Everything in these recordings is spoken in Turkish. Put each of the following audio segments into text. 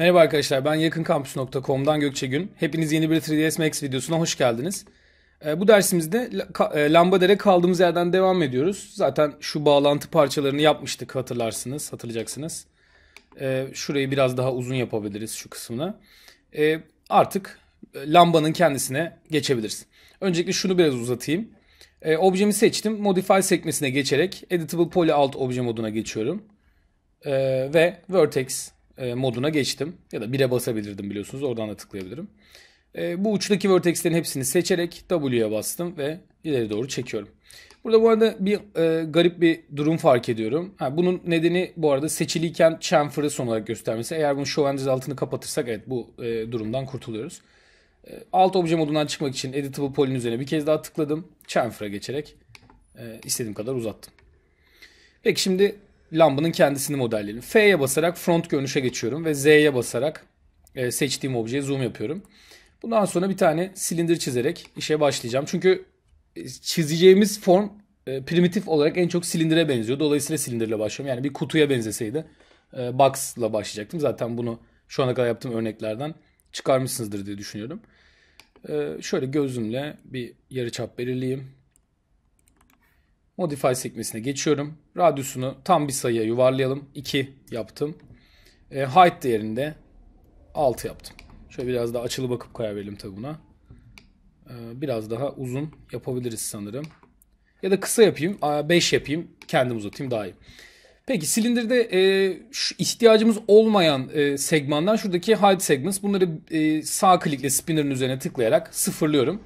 Merhaba arkadaşlar ben yakınkampüs.com'dan Gökçe Gün. Hepiniz yeni bir 3ds Max videosuna hoş geldiniz. Ee, bu dersimizde e, Lambadere kaldığımız yerden devam ediyoruz. Zaten şu bağlantı parçalarını yapmıştık hatırlarsınız, hatırlayacaksınız. Ee, şurayı biraz daha uzun yapabiliriz şu kısmına. Ee, artık lambanın kendisine geçebiliriz. Öncelikle şunu biraz uzatayım. Objemi seçtim. Modify sekmesine geçerek Editable Poly Alt obje moduna geçiyorum. Ve Vertex e, moduna geçtim. Ya da 1'e basabilirdim biliyorsunuz. Oradan da tıklayabilirim. E, bu uçtaki vertexlerin hepsini seçerek W'ye bastım ve ileri doğru çekiyorum. Burada bu arada bir e, garip bir durum fark ediyorum. Ha, bunun nedeni bu arada seçiliyken chamfer'ı son olarak göstermesi. Eğer bunu show and altını kapatırsak evet bu e, durumdan kurtuluyoruz. E, alt obje modundan çıkmak için editable poly'nin üzerine bir kez daha tıkladım. Chamfer'a geçerek e, istediğim kadar uzattım. Peki şimdi lambanın kendisini modelleyelim. F'ye basarak front görünüşe geçiyorum ve Z'ye basarak e, seçtiğim objeye zoom yapıyorum. Bundan sonra bir tane silindir çizerek işe başlayacağım. Çünkü e, çizeceğimiz form e, primitif olarak en çok silindire benziyor. Dolayısıyla silindirle başlıyorum. Yani bir kutuya benzeseydi e, box'la başlayacaktım. Zaten bunu şu ana kadar yaptığım örneklerden çıkarmışsınızdır diye düşünüyorum. E, şöyle gözümle bir yarıçap belirleyeyim. Modify sekmesine geçiyorum. Radyusunu tam bir sayıya yuvarlayalım. 2 yaptım. E, height değerinde 6 yaptım. Şöyle biraz daha açılı bakıp karar verelim tabi buna. E, biraz daha uzun yapabiliriz sanırım. Ya da kısa yapayım. 5 yapayım. Kendim uzatayım daha iyi. Peki silindirde e, şu ihtiyacımız olmayan e, segmanlar şuradaki height segments. Bunları e, sağ klikle spinner'ın üzerine tıklayarak sıfırlıyorum.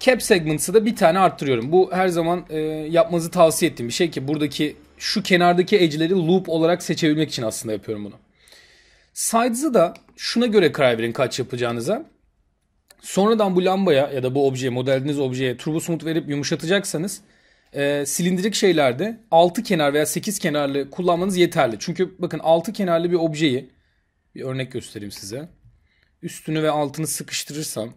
Cap segments'ı da bir tane arttırıyorum. Bu her zaman e, yapmanızı tavsiye ettiğim bir şey ki buradaki şu kenardaki edge'leri loop olarak seçebilmek için aslında yapıyorum bunu. Sides'ı da şuna göre karar verin kaç yapacağınıza. Sonradan bu lambaya ya da bu objeye, modeliniz objeye turbo smooth verip yumuşatacaksanız e, silindirik şeylerde 6 kenar veya 8 kenarlı kullanmanız yeterli. Çünkü bakın 6 kenarlı bir objeyi bir örnek göstereyim size. Üstünü ve altını sıkıştırırsam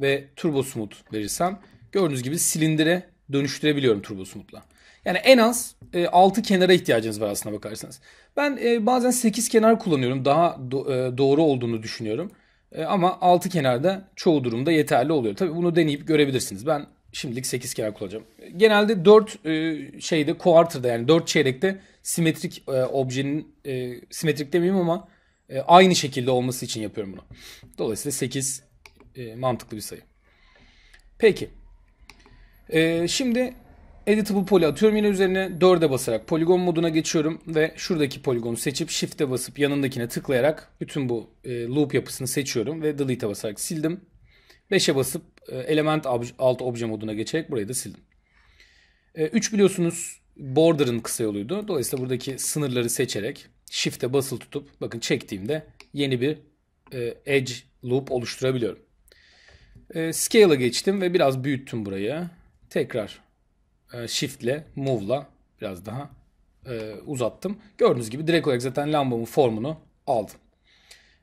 ve Turbo Smooth verirsem gördüğünüz gibi silindire dönüştürebiliyorum Turbo Smooth'la. Yani en az e, 6 kenara ihtiyacınız var aslına bakarsanız. Ben e, bazen 8 kenar kullanıyorum. Daha do- e, doğru olduğunu düşünüyorum. E, ama 6 kenarda çoğu durumda yeterli oluyor. Tabii bunu deneyip görebilirsiniz. Ben şimdilik 8 kenar kullanacağım. Genelde 4 e, şeyde quarter'da yani 4 çeyrekte simetrik e, objenin e, simetrik demeyeyim ama e, aynı şekilde olması için yapıyorum bunu. Dolayısıyla 8 e, mantıklı bir sayı. Peki. E, şimdi editable poly atıyorum. Yine üzerine 4'e basarak poligon moduna geçiyorum ve şuradaki poligonu seçip shift'e basıp yanındakine tıklayarak bütün bu e, loop yapısını seçiyorum ve delete'e basarak sildim. 5'e basıp e, element alt obje moduna geçerek burayı da sildim. E, 3 biliyorsunuz border'ın kısa yoluydu. Dolayısıyla buradaki sınırları seçerek shift'e basılı tutup bakın çektiğimde yeni bir e, edge loop oluşturabiliyorum. E, Scale'a geçtim ve biraz büyüttüm burayı. Tekrar e, Shift'le, Move'la biraz daha e, uzattım. Gördüğünüz gibi direkt olarak zaten lambamın formunu aldım.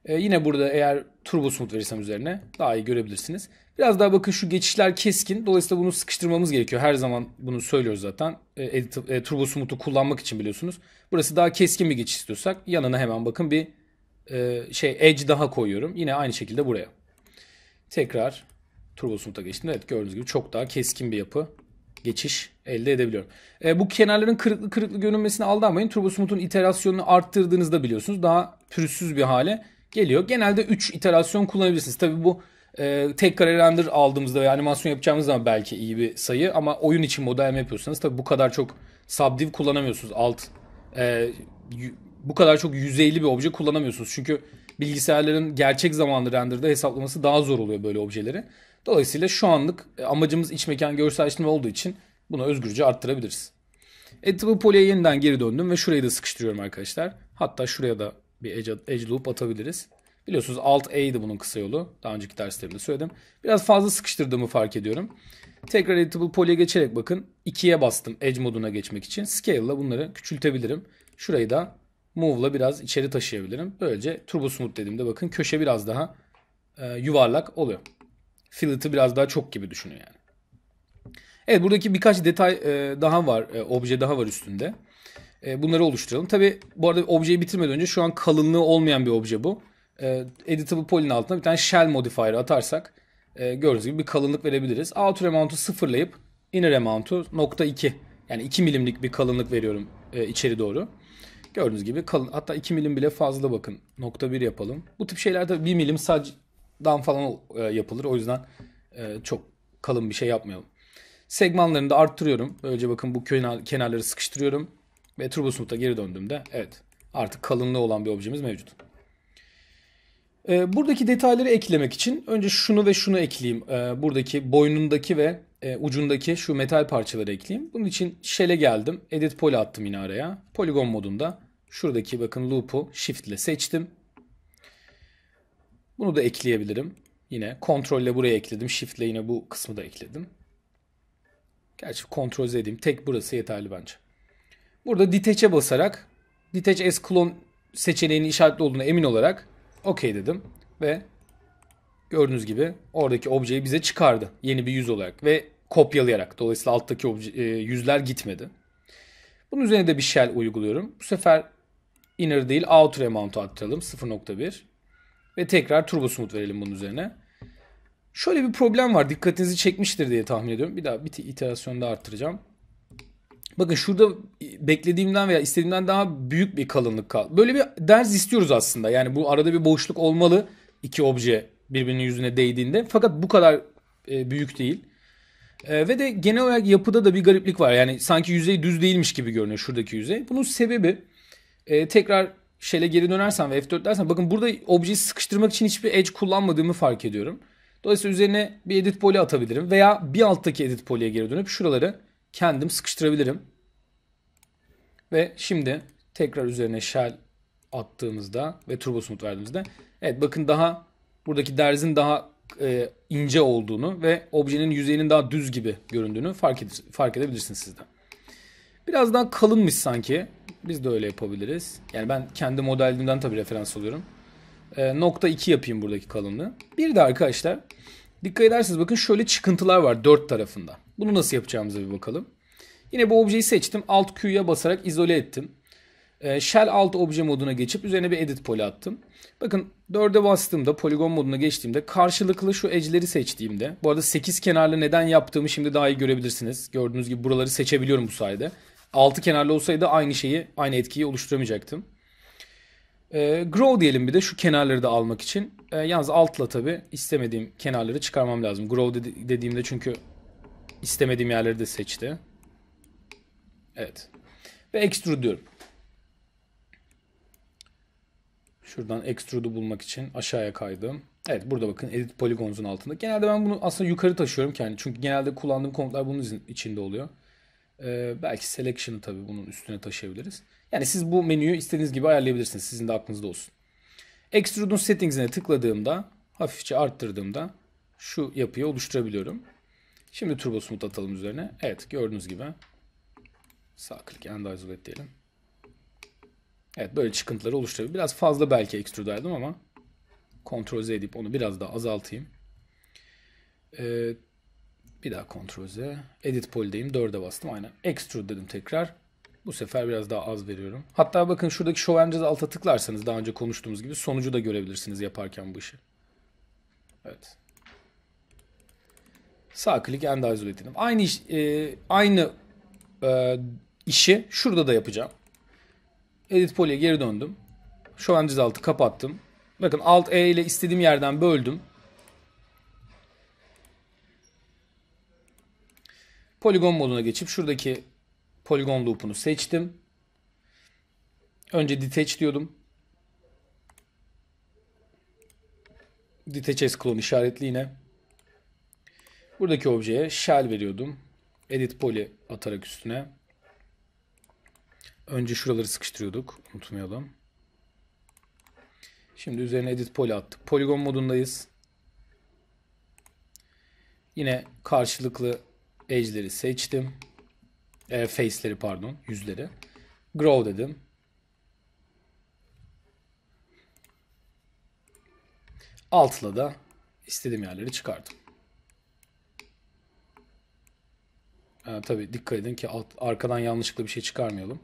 E, yine burada eğer turbo smooth verirsem üzerine daha iyi görebilirsiniz. Biraz daha bakın şu geçişler keskin. Dolayısıyla bunu sıkıştırmamız gerekiyor. Her zaman bunu söylüyoruz zaten. E, edit, e, turbo smooth'u kullanmak için biliyorsunuz. Burası daha keskin bir geçiş istiyorsak yanına hemen bakın bir e, şey edge daha koyuyorum. Yine aynı şekilde buraya. Tekrar Turbo Smooth'a geçtiğimde evet gördüğünüz gibi çok daha keskin bir yapı geçiş elde edebiliyorum. E, bu kenarların kırıklı kırıklı görünmesine aldanmayın. Turbo Smooth'un iterasyonunu arttırdığınızda biliyorsunuz daha pürüzsüz bir hale geliyor. Genelde 3 iterasyon kullanabilirsiniz. Tabii bu e, tek kare render aldığımızda ve animasyon yapacağımız zaman belki iyi bir sayı ama oyun için modelleme yapıyorsanız tabii bu kadar çok subdiv kullanamıyorsunuz. Alt e, bu kadar çok yüzeyli bir obje kullanamıyorsunuz. Çünkü bilgisayarların gerçek zamanlı renderda hesaplaması daha zor oluyor böyle objeleri. Dolayısıyla şu anlık e, amacımız iç mekan görselleştirme olduğu için bunu özgürce arttırabiliriz. Edible Poly'e yeniden geri döndüm ve şurayı da sıkıştırıyorum arkadaşlar. Hatta şuraya da bir edge, loop atabiliriz. Biliyorsunuz alt A'ydı bunun kısa yolu. Daha önceki derslerimde söyledim. Biraz fazla sıkıştırdığımı fark ediyorum. Tekrar editable poly'e geçerek bakın 2'ye bastım edge moduna geçmek için. Scale'la bunları küçültebilirim. Şurayı da move biraz içeri taşıyabilirim. Böylece turbo smooth dediğimde bakın köşe biraz daha e, yuvarlak oluyor. Fillet'ı biraz daha çok gibi düşünün yani. Evet buradaki birkaç detay e, daha var, e, obje daha var üstünde. E, bunları oluşturalım. Tabi bu arada objeyi bitirmeden önce şu an kalınlığı olmayan bir obje bu. E, editable poly'nin altına bir tane shell modifier atarsak e, gördüğünüz gibi bir kalınlık verebiliriz. Outer amount'u sıfırlayıp inner amount'u nokta 2 yani 2 milimlik bir kalınlık veriyorum e, içeri doğru. Gördüğünüz gibi kalın hatta 2 milim bile fazla bakın. Nokta 1 yapalım. Bu tip şeylerde 1 milim sadece dan falan e, yapılır. O yüzden e, çok kalın bir şey yapmayalım. Segmanlarını da arttırıyorum. Böylece bakın bu kenar, kenarları sıkıştırıyorum. Ve TurboSmooth'a geri döndüğümde evet artık kalınlığı olan bir objemiz mevcut. E, buradaki detayları eklemek için önce şunu ve şunu ekleyeyim. buradaki boynundaki ve ucundaki şu metal parçaları ekleyeyim. Bunun için şele geldim. Edit poly attım yine araya. Poligon modunda. Şuradaki bakın loop'u shift ile seçtim. Bunu da ekleyebilirim. Yine kontrolle buraya ekledim. Shift'le yine bu kısmı da ekledim. Gerçi kontrol Z Tek burası yeterli bence. Burada detach'e basarak detach as clone seçeneğinin işaretli olduğuna emin olarak OK dedim ve gördüğünüz gibi oradaki objeyi bize çıkardı yeni bir yüz olarak ve kopyalayarak. Dolayısıyla alttaki obje, e, yüzler gitmedi. Bunun üzerine de bir shell uyguluyorum. Bu sefer inner değil outer amount'u arttıralım 0.1. Ve tekrar turbo smooth verelim bunun üzerine. Şöyle bir problem var. Dikkatinizi çekmiştir diye tahmin ediyorum. Bir daha bir iterasyonda daha arttıracağım. Bakın şurada beklediğimden veya istediğimden daha büyük bir kalınlık kal. Böyle bir ders istiyoruz aslında. Yani bu arada bir boşluk olmalı iki obje birbirinin yüzüne değdiğinde. Fakat bu kadar e, büyük değil. E, ve de genel olarak yapıda da bir gariplik var. Yani sanki yüzey düz değilmiş gibi görünüyor şuradaki yüzey. Bunun sebebi e, tekrar şele geri dönersen ve F4 dersen bakın burada objeyi sıkıştırmak için hiçbir edge kullanmadığımı fark ediyorum. Dolayısıyla üzerine bir edit poly atabilirim veya bir alttaki edit poly'e geri dönüp şuraları kendim sıkıştırabilirim. Ve şimdi tekrar üzerine shell attığımızda ve turbo smooth verdiğimizde evet bakın daha buradaki derzin daha e, ince olduğunu ve objenin yüzeyinin daha düz gibi göründüğünü fark, ed fark edebilirsiniz sizden. Biraz daha kalınmış sanki biz de öyle yapabiliriz. Yani ben kendi modelimden tabii referans alıyorum. E, nokta 2 yapayım buradaki kalınlığı. Bir de arkadaşlar dikkat ederseniz bakın şöyle çıkıntılar var dört tarafında. Bunu nasıl yapacağımıza bir bakalım. Yine bu objeyi seçtim. Alt Q'ya basarak izole ettim. E, shell alt obje moduna geçip üzerine bir edit poli attım. Bakın 4'e bastığımda poligon moduna geçtiğimde karşılıklı şu edge'leri seçtiğimde bu arada 8 kenarlı neden yaptığımı şimdi daha iyi görebilirsiniz. Gördüğünüz gibi buraları seçebiliyorum bu sayede. Altı kenarlı olsaydı aynı şeyi, aynı etkiyi oluşturamayacaktım. E, grow diyelim bir de şu kenarları da almak için. E, yalnız altla tabi istemediğim kenarları çıkarmam lazım. Grow dedi- dediğimde çünkü istemediğim yerleri de seçti. Evet. Ve extrude diyorum. Şuradan extrude'u bulmak için aşağıya kaydım. Evet burada bakın edit polygons'un altında. Genelde ben bunu aslında yukarı taşıyorum kendi. Çünkü genelde kullandığım komutlar bunun içinde oluyor. Ee, belki selection tabii bunun üstüne taşıyabiliriz. Yani siz bu menüyü istediğiniz gibi ayarlayabilirsiniz. Sizin de aklınızda olsun. Extrude'un settings'ine tıkladığımda hafifçe arttırdığımda şu yapıyı oluşturabiliyorum. Şimdi turbo smooth atalım üzerine. Evet gördüğünüz gibi sağ klik and isolate diyelim. Evet böyle çıkıntıları oluşturabilir. Biraz fazla belki extrude aldım ama Ctrl Z edip onu biraz daha azaltayım. Ee, bir daha Ctrl Z. Edit Poly'deyim. 4'e bastım. Aynen. Extrude dedim tekrar. Bu sefer biraz daha az veriyorum. Hatta bakın şuradaki Show Engines alta tıklarsanız daha önce konuştuğumuz gibi sonucu da görebilirsiniz yaparken bu işi. Evet. Sağ klik End Isolate dedim. Aynı, iş, e, aynı e, işi şurada da yapacağım. Edit Poly'e geri döndüm. Show Engines altı kapattım. Bakın Alt E ile istediğim yerden böldüm. Poligon moduna geçip şuradaki poligon loop'unu seçtim. Önce detach diyordum. Detach as clone işaretli yine. Buradaki objeye shell veriyordum. Edit poly atarak üstüne. Önce şuraları sıkıştırıyorduk. Unutmayalım. Şimdi üzerine edit poly attık. Poligon modundayız. Yine karşılıklı edge'leri seçtim. E, face'leri pardon, yüzleri. Grow dedim. Altla da istediğim yerleri çıkardım. E, tabii dikkat edin ki alt, arkadan yanlışlıkla bir şey çıkarmayalım.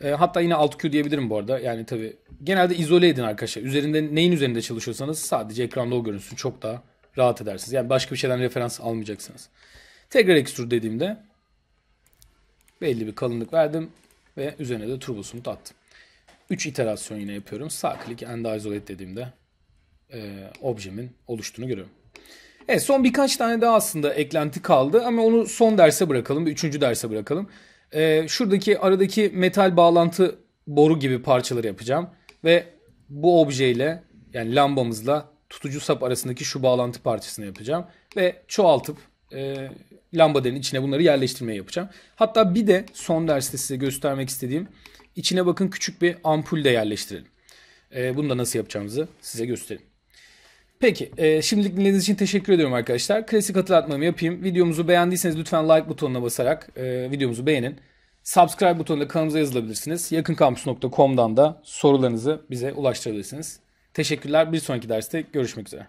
E, hatta yine alt Q diyebilirim bu arada. Yani tabii genelde izole edin arkadaşlar. Üzerinde neyin üzerinde çalışıyorsanız sadece ekranda o görünsün. Çok daha rahat edersiniz. Yani başka bir şeyden referans almayacaksınız. Tekrar extrude dediğimde belli bir kalınlık verdim ve üzerine de turbosunu attım. 3 iterasyon yine yapıyorum. Sağ klik end isolate dediğimde e, objemin oluştuğunu görüyorum. Evet son birkaç tane daha aslında eklenti kaldı ama onu son derse bırakalım. Bir üçüncü derse bırakalım. E, şuradaki aradaki metal bağlantı boru gibi parçaları yapacağım. Ve bu objeyle yani lambamızla tutucu sap arasındaki şu bağlantı parçasını yapacağım. Ve çoğaltıp e, lambadenin içine bunları yerleştirmeye yapacağım. Hatta bir de son derste size göstermek istediğim içine bakın küçük bir ampul de yerleştirelim. E, bunu da nasıl yapacağımızı size göstereyim. Peki e, şimdilik dinlediğiniz için teşekkür ediyorum arkadaşlar. Klasik hatırlatmamı yapayım. Videomuzu beğendiyseniz lütfen like butonuna basarak e, videomuzu beğenin. Subscribe butonuna kanalımıza yazılabilirsiniz. Yakınkampüs.com'dan da sorularınızı bize ulaştırabilirsiniz. Teşekkürler. Bir sonraki derste görüşmek üzere.